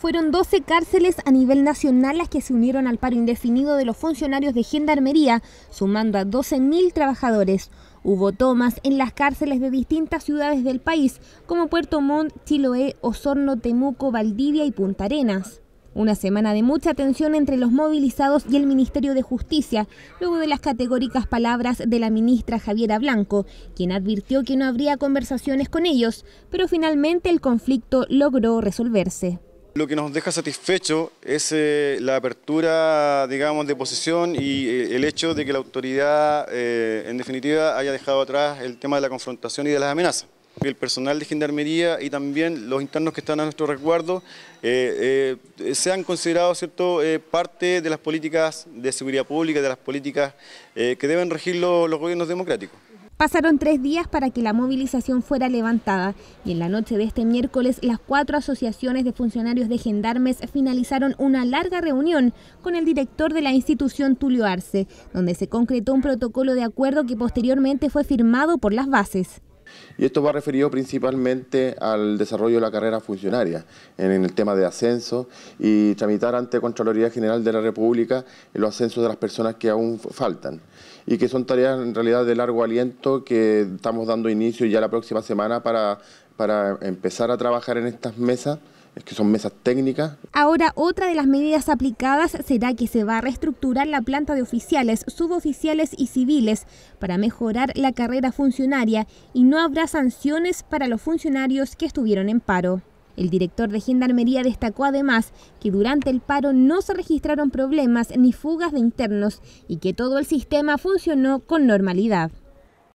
Fueron 12 cárceles a nivel nacional las que se unieron al paro indefinido de los funcionarios de Gendarmería, sumando a 12.000 trabajadores. Hubo tomas en las cárceles de distintas ciudades del país, como Puerto Montt, Chiloé, Osorno, Temuco, Valdivia y Punta Arenas. Una semana de mucha tensión entre los movilizados y el Ministerio de Justicia, luego de las categóricas palabras de la ministra Javiera Blanco, quien advirtió que no habría conversaciones con ellos, pero finalmente el conflicto logró resolverse lo que nos deja satisfecho es eh, la apertura, digamos, de posición y eh, el hecho de que la autoridad, eh, en definitiva, haya dejado atrás el tema de la confrontación y de las amenazas. El personal de gendarmería y también los internos que están a nuestro resguardo sean considerados cierto, parte de las políticas de seguridad pública, de las políticas que deben regir los gobiernos democráticos. Pasaron tres días para que la movilización fuera levantada y en la noche de este miércoles las cuatro asociaciones de funcionarios de gendarmes finalizaron una larga reunión con el director de la institución Tulio Arce, donde se concretó un protocolo de acuerdo que posteriormente fue firmado por las bases. Y esto va referido principalmente al desarrollo de la carrera funcionaria, en, el tema de ascenso y tramitar ante Contraloría General de la República los ascensos de las personas que aún faltan y que son tareas en realidad de largo aliento que estamos dando inicio ya la próxima semana para empezar a trabajar en estas mesas es que son mesas técnicas. Ahora, otra de las medidas aplicadas será que se va a reestructurar la planta de oficiales, suboficiales y civiles para mejorar la carrera funcionaria y no habrá sanciones para los funcionarios que estuvieron en paro. El director de Gendarmería destacó además que durante el paro no se registraron problemas ni fugas de internos y que todo el sistema funcionó con normalidad.